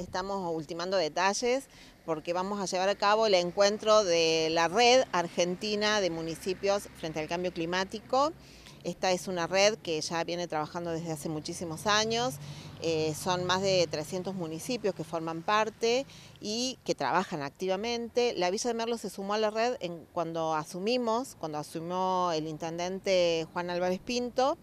estamos ultimando detalles porque vamos a llevar a cabo el encuentro de la red argentina de municipios frente al cambio climático. Esta es una red que ya viene trabajando desde hace muchísimos años. Eh, son más de 300 municipios que forman parte y que trabajan activamente. La Villa de Merlo se sumó a la red en, cuando asumimos, cuando asumió el intendente Juan Álvarez Pinto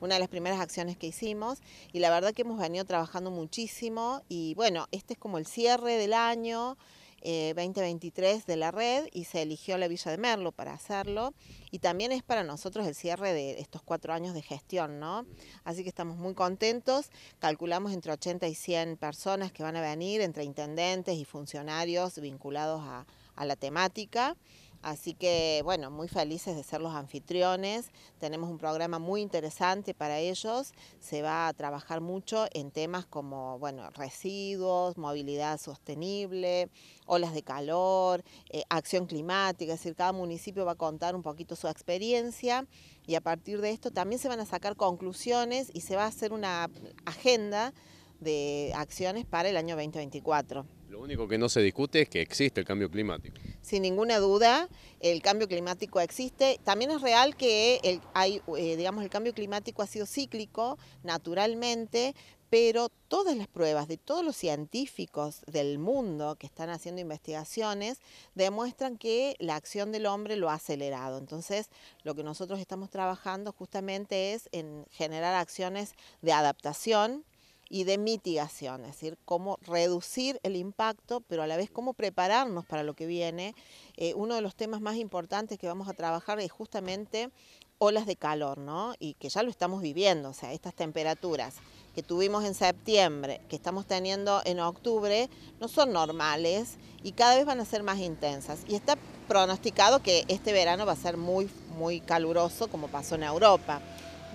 una de las primeras acciones que hicimos y la verdad que hemos venido trabajando muchísimo y bueno, este es como el cierre del año. 2023 eh, de la red y se eligió la Villa de Merlo para hacerlo y también es para nosotros el cierre de estos cuatro años de gestión, ¿no? Así que estamos muy contentos, calculamos entre 80 y 100 personas que van a venir, entre intendentes y funcionarios vinculados a, a la temática. Así que, bueno, muy felices de ser los anfitriones. Tenemos un programa muy interesante para ellos. Se va a trabajar mucho en temas como, bueno, residuos, movilidad sostenible, olas de calor, eh, acción climática. Es decir, cada municipio va a contar un poquito su experiencia y a partir de esto también se van a sacar conclusiones y se va a hacer una agenda de acciones para el año 2024. Lo único que no se discute es que existe el cambio climático. Sin ninguna duda, el cambio climático existe. También es real que el, hay, eh, digamos, el cambio climático ha sido cíclico, naturalmente, pero todas las pruebas de todos los científicos del mundo que están haciendo investigaciones demuestran que la acción del hombre lo ha acelerado. Entonces, lo que nosotros estamos trabajando justamente es en generar acciones de adaptación y de mitigación, es decir, cómo reducir el impacto, pero a la vez cómo prepararnos para lo que viene. Eh, uno de los temas más importantes que vamos a trabajar es justamente olas de calor, ¿no? Y que ya lo estamos viviendo, o sea, estas temperaturas que tuvimos en septiembre, que estamos teniendo en octubre, no son normales y cada vez van a ser más intensas. Y está pronosticado que este verano va a ser muy, muy caluroso, como pasó en Europa.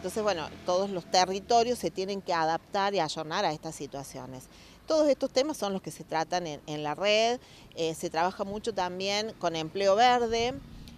Entonces, bueno, todos los territorios se tienen que adaptar y ayornar a estas situaciones. Todos estos temas son los que se tratan en, la red, eh, se trabaja mucho también con empleo verde.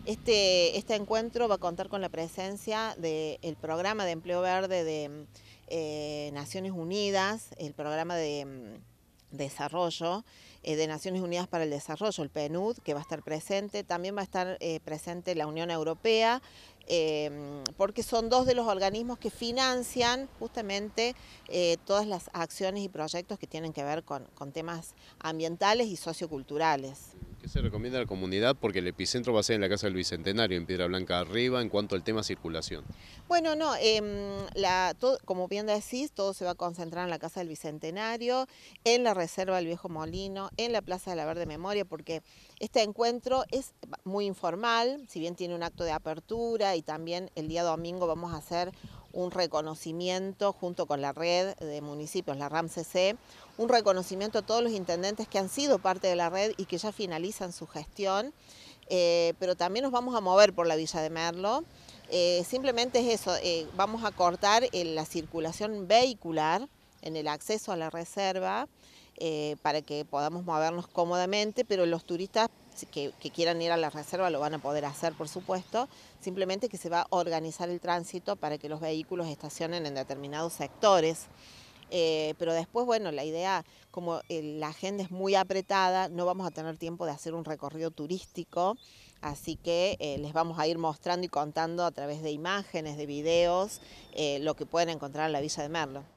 Este, este, encuentro va a contar con la presencia del programa de empleo verde de eh, Naciones Unidas, el programa de... Mm, Desarrollo eh, de Naciones Unidas para el Desarrollo, el PNUD, que va a estar presente. También va a estar eh, presente la Unión Europea, em, porque son dos de los organismos que financian justamente eh, todas las acciones y proyectos que tienen que ver con temas ambientales y socioculturales se recomienda a la comunidad? Porque el epicentro va a ser en la Casa del Bicentenario, en Piedra Blanca Arriba, en cuanto al tema circulación. Bueno, no, em, como bien decís, todo se va a concentrar en la Casa del Bicentenario, en la Reserva del Viejo Molino, en la Plaza de la Verde Memoria, porque este encuentro es muy informal, si bien tiene un acto de apertura y también el día domingo vamos a hacer un reconocimiento junto con la red de municipios, la RAMCC, un reconocimiento a todos los intendentes que han sido parte de la red y que ya finalizan su gestión, eh, pero también nos vamos a mover por la Villa de Merlo. Eh, simplemente es eso, eh, vamos a cortar la circulación vehicular en el acceso a la reserva para que podamos movernos cómodamente, pero los turistas que, quieran ir a la reserva lo van a poder hacer, por supuesto, simplemente que se va a organizar el tránsito para que los vehículos estacionen en determinados sectores. Eh, pero después, bueno, la idea, como eh, la agenda es muy apretada, no vamos a tener tiempo de hacer un recorrido turístico, así que eh, les vamos a ir mostrando y contando a través de imágenes, de videos, lo que pueden encontrar en la Villa de Merlo.